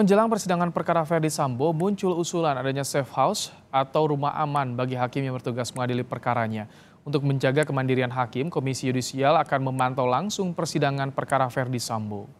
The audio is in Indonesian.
Menjelang persidangan perkara Ferdi Sambo, muncul usulan adanya safe house atau rumah aman bagi hakim yang bertugas mengadili perkaranya. Untuk menjaga kemandirian hakim, Komisi Yudisial akan memantau langsung persidangan perkara Ferdi Sambo.